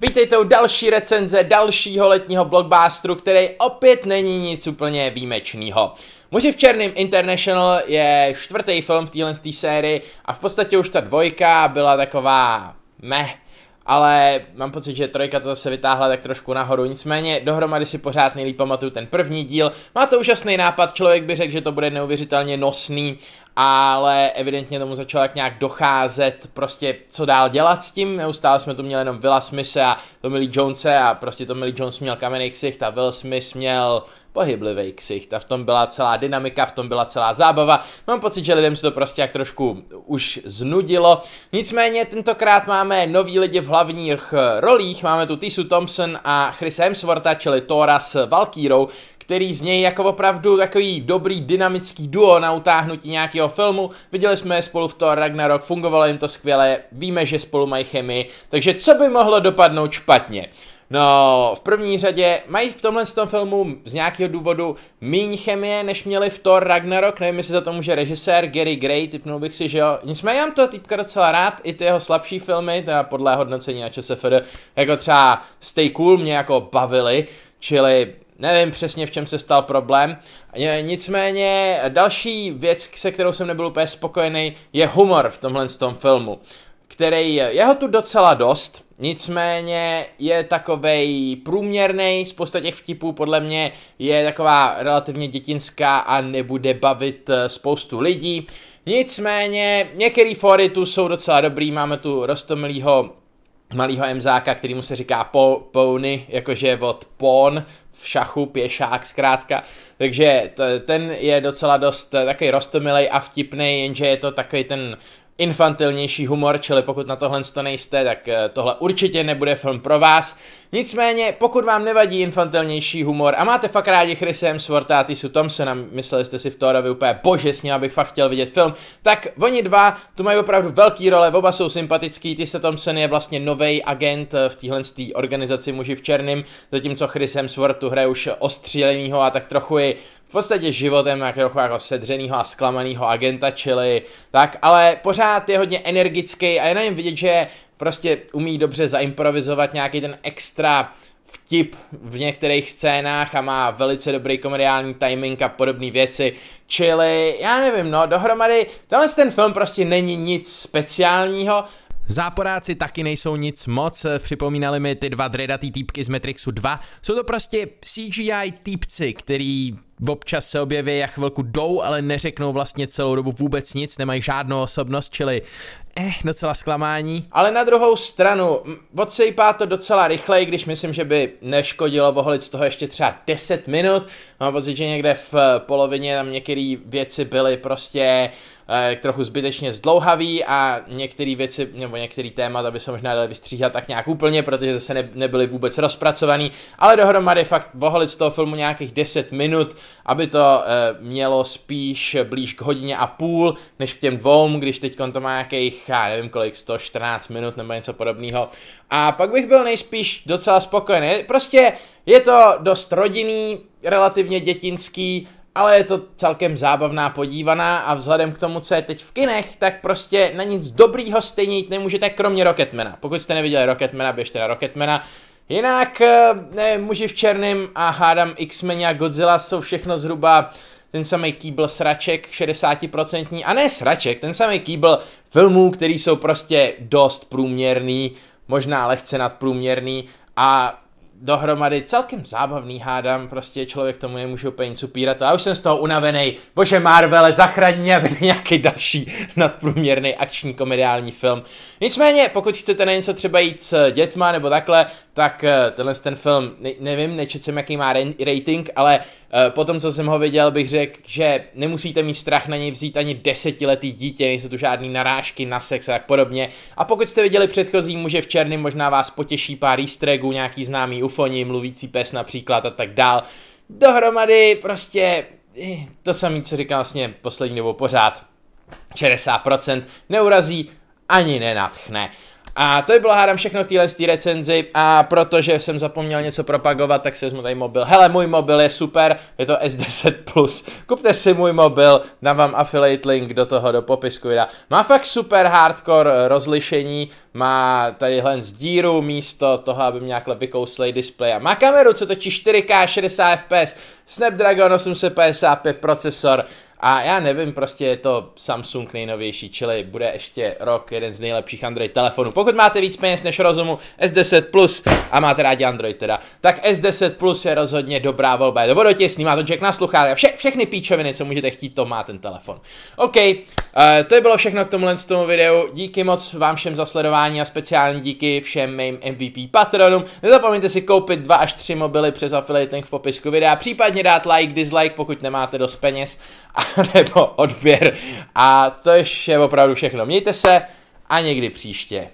Vítejte u další recenze dalšího letního blockbusteru, který opět není nic úplně výjimečného. Muži v černém International je čtvrtý film v téhle sérii a v podstatě už ta dvojka byla taková meh, ale mám pocit, že trojka to zase vytáhla tak trošku nahoru, nicméně dohromady si pořád nejlíp pamatuju ten první díl. Má to úžasný nápad, člověk by řekl, že to bude neuvěřitelně nosný ale evidentně tomu začalo jak nějak docházet prostě co dál dělat s tím, neustále jsme to měli jenom Willa Smise a Tommy Jonese a prostě Tommy Jones měl kamenný ksicht a Will Smith měl pohyblivý ksicht a v tom byla celá dynamika, v tom byla celá zábava. Mám pocit, že lidem se to prostě jak trošku už znudilo. Nicméně tentokrát máme nový lidi v hlavních rolích, máme tu Tisu Thompson a Chris Hemswortha, čili Thora s Valkýrou, který z něj jako opravdu takový dobrý dynamický duo na utáhnutí nějakého filmu. Viděli jsme je spolu v Thor Ragnarok, fungovalo jim to skvěle, víme, že spolu mají chemii, takže co by mohlo dopadnout špatně? No, v první řadě mají v tomhle tom filmu z nějakého důvodu méně chemie, než měli v Thor Ragnarok, nevím, jestli za to může režisér Gary Gray, typnul bych si, že jo. Nicméně mám toho typka docela rád, i ty jeho slabší filmy, teda podle hodnocení na ČSFD, jako třeba Stay Cool mě jako bavili, čili Nevím přesně, v čem se stal problém. Nicméně další věc, se kterou jsem nebyl úplně spokojený, je humor v tomhle tom filmu, který je ho tu docela dost, nicméně je takovej průměrný, spousta těch vtipů podle mě je taková relativně dětinská a nebude bavit eh, spoustu lidí. Nicméně některé fóry tu jsou docela dobrý, máme tu rostomilýho malýho emzáka, kterýmu se říká po, pony, jakože od pon v šachu, pěšák zkrátka. Takže to, ten je docela dost takový rostomilej a vtipný, jenže je to takový ten infantilnější humor, čili pokud na tohle to nejste, tak eh, tohle určitě nebude film pro vás. Nicméně, pokud vám nevadí infantilnější humor a máte fakt rádi Chrise Hemswortha a Tisu Thompsona, mysleli jste si v Thorovi úplně bože, s ním abych fakt chtěl vidět film, tak oni dva tu mají opravdu velký role, oba jsou sympatický, Tisa Thompson je vlastně nový agent eh, v téhle organizaci Muži v černým, zatímco Chris Hemsworth tu hraje už ostřílenýho a tak trochu i v podstatě životem jak trochu jako sedřenýho a zklamaného agenta, čili tak, ale pořád je hodně energický a je na něm vidět, že prostě umí dobře zaimprovizovat nějaký ten extra vtip v některých scénách a má velice dobrý komediální timing a podobné věci. Čili, já nevím, no, dohromady, tenhle ten film prostě není nic speciálního, Záporáci taky nejsou nic moc, připomínali mi ty dva dredatý týpky z Matrixu 2. Jsou to prostě CGI týpci, který občas se objeví a chvilku jdou, ale neřeknou vlastně celou dobu vůbec nic, nemají žádnou osobnost, čili eh, docela zklamání. Ale na druhou stranu, odsejpá to docela rychleji, když myslím, že by neškodilo voholit z toho ještě třeba 10 minut. Mám pocit, že někde v polovině tam některé věci byly prostě Eh, trochu zbytečně zdlouhavý a některé věci nebo některé témata by se možná dali vystříhat tak nějak úplně, protože zase ne, nebyly vůbec rozpracovaný, ale dohromady fakt voholit z toho filmu nějakých 10 minut, aby to e, mělo spíš blíž k hodině a půl, než k těm dvou, když teď to má nějakých, já nevím kolik, 114 minut nebo něco podobného. A pak bych byl nejspíš docela spokojený. Prostě je to dost rodinný, relativně dětinský, ale je to celkem zábavná podívaná a vzhledem k tomu, co je teď v kinech, tak prostě na nic dobrýho stejně jít nemůžete, kromě Rocketmana. Pokud jste neviděli Rocketmana, běžte na Rocketmana. Jinak, eh, ne, muži v černém a hádám X-Men a Godzilla jsou všechno zhruba ten samý kýbl sraček 60% a ne sraček, ten samý kýbl filmů, který jsou prostě dost průměrný, možná lehce nadprůměrný a dohromady celkem zábavný hádám, prostě člověk tomu nemůže úplně nic upírat. Já už jsem z toho unavený. Bože Marvele, zachraň mě, aby nějaký další nadprůměrný akční komediální film. Nicméně, pokud chcete na něco třeba jít s dětma nebo takhle, tak eh, tenhle ten film, ne- nevím, nečet jsem, jaký má rating, ale Eh, Potom, co jsem ho viděl, bych řekl, že nemusíte mít strach na něj vzít ani desetiletý dítě, nejsou tu žádný narážky na sex a tak podobně. A pokud jste viděli předchozí muže v černém, možná vás potěší pár easter eggů, nějaký známý ufoni, mluvící pes například a tak dál. Dohromady prostě eh, to samé, co říkal vlastně poslední nebo pořád. 60% neurazí ani nenatchne. A to by bylo hádám všechno k téhle recenzi a protože jsem zapomněl něco propagovat, tak si vezmu tady mobil. Hele, můj mobil je super, je to S10+, Plus. kupte si můj mobil, dám vám affiliate link do toho, do popisku videa. Má fakt super hardcore rozlišení, má tady tadyhle díru místo toho, aby mě nějakhle vykouslej displej a má kameru, co točí 4K 60 fps, Snapdragon 855 procesor, a já nevím, prostě je to Samsung nejnovější, čili bude ještě rok jeden z nejlepších Android telefonů. Pokud máte víc peněz než rozumu S10 Plus a máte rádi Android teda, tak S10 Plus je rozhodně dobrá volba. Je vodotěsný, má to jack na a vše, všechny píčoviny, co můžete chtít, to má ten telefon. OK, uh, to je bylo všechno k tomuhle z tomu videu. Díky moc vám všem za sledování a speciální díky všem mým MVP patronům. Nezapomeňte si koupit dva až tři mobily přes affiliate link v popisku videa, případně dát like, dislike, pokud nemáte dost peněz. A nebo odběr. A to je opravdu všechno. Mějte se a někdy příště.